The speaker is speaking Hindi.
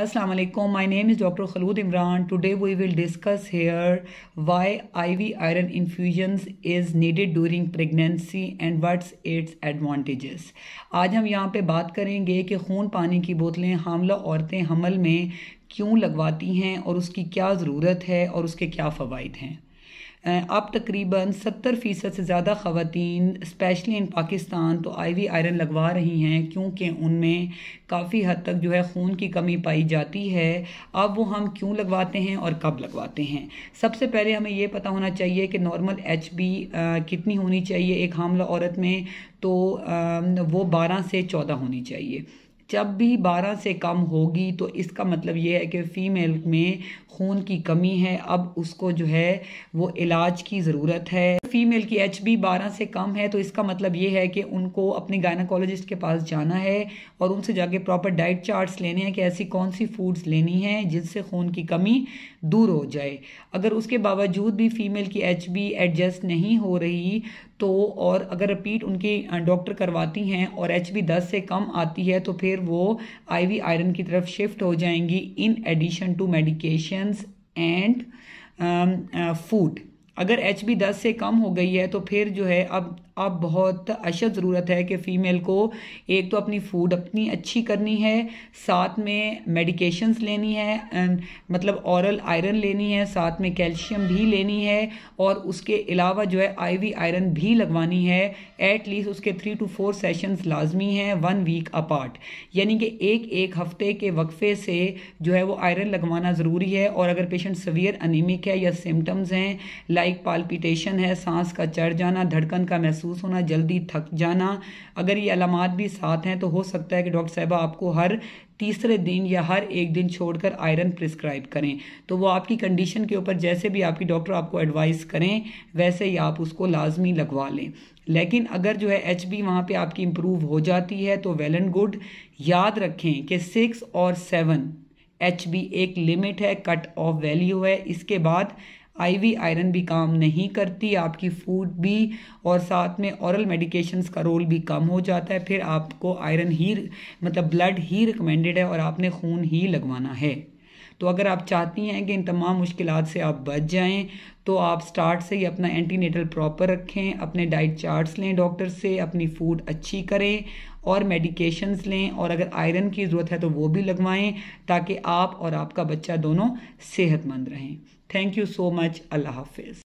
अस्सलाम वालेकुम my name is doctor Khalood Imran today we will discuss here why IV iron infusions is needed during pregnancy and what's its advantages आज हम यहाँ पे बात करेंगे कि खून पानी की बोतलें हामला औरतें हमल में क्यों लगवाती हैं और उसकी क्या ज़रूरत है और उसके क्या फ़वाद हैं अब तकरीबन सत्तर फ़ीसद से ज़्यादा ख़वान स्पेशली इन पाकिस्तान तो आई वी आयरन लगवा रही हैं क्योंकि उनमें काफ़ी हद तक जो है खून की कमी पाई जाती है अब वो हम क्यों लगवाते हैं और कब लगवाते हैं सबसे पहले हमें ये पता होना चाहिए कि नॉर्मल एच बी कितनी होनी चाहिए एक हामला औरत में तो आ, वो बारह से चौदह होनी चाहिए जब भी 12 से कम होगी तो इसका मतलब ये है कि फ़ीमेल में खून की कमी है अब उसको जो है वो इलाज की ज़रूरत है फ़ीमेल की एच बी बारह से कम है तो इसका मतलब ये है कि उनको अपने गायनाकोलॉजिस्ट के पास जाना है और उनसे जाके प्रॉपर डाइट चार्ट्स लेने हैं कि ऐसी कौन सी फूड्स लेनी है जिससे खून की कमी दूर हो जाए अगर उसके बावजूद भी फ़ीमेल की एच बी एडजस्ट नहीं हो रही तो और अगर रिपीट उनकी डॉक्टर करवाती हैं और एच बी दस से कम आती है तो फिर फिर वो आईवी आयरन की तरफ शिफ्ट हो जाएंगी in addition to medications and food अगर एच बी दस से कम हो गई है तो फिर जो है अब अब बहुत अशद ज़रूरत है कि फ़ीमेल को एक तो अपनी फूड अपनी अच्छी करनी है साथ में मेडिकेशंस लेनी है मतलब औरल आयरन लेनी है साथ में कैल्शियम भी लेनी है और उसके अलावा जो है आईवी आयरन भी लगवानी है एट लीस्ट उसके थ्री टू फोर सेशंस लाजमी हैं वन वीक अपार्ट यानी कि एक एक हफ्ते के वक्फे से जो है वो आयरन लगवाना ज़रूरी है और अगर पेशेंट सवियर अनिमिक है या सिम्टम्स हैं लाइक पालपिटेशन है सांस का चढ़ जाना धड़कन का महसूस महसूस होना जल्दी थक जाना अगर ये अलामत भी साथ हैं तो हो सकता है कि डॉक्टर साहबा आपको हर तीसरे दिन या हर एक दिन छोड़कर आयरन प्रिस्क्राइब करें तो वो आपकी कंडीशन के ऊपर जैसे भी आपकी डॉक्टर आपको एडवाइस करें वैसे ही आप उसको लाजमी लगवा लें लेकिन अगर जो है एच बी वहाँ पर आपकी इम्प्रूव हो जाती है तो वेल एंड गुड याद रखें कि सिक्स और सेवन एच बी एक लिमिट है कट ऑफ वैल्यू है इसके बाद आईवी आयरन भी काम नहीं करती आपकी फूड भी और साथ में औरल मेडिकेशंस का रोल भी कम हो जाता है फिर आपको आयरन ही मतलब ब्लड ही रिकमेंडेड है और आपने खून ही लगवाना है तो अगर आप चाहती हैं कि इन तमाम मुश्किल से आप बच जाएँ तो आप स्टार्ट से ही अपना एंटीनेटल प्रॉपर रखें अपने डाइट चार्ट्स लें डॉक्टर से अपनी फूड अच्छी करें और मेडिकेशंस लें और अगर आयरन की ज़रूरत है तो वो भी लगवाएं ताकि आप और आपका बच्चा दोनों सेहतमंद रहें थैंक यू सो मच अल्लाह हाफिज़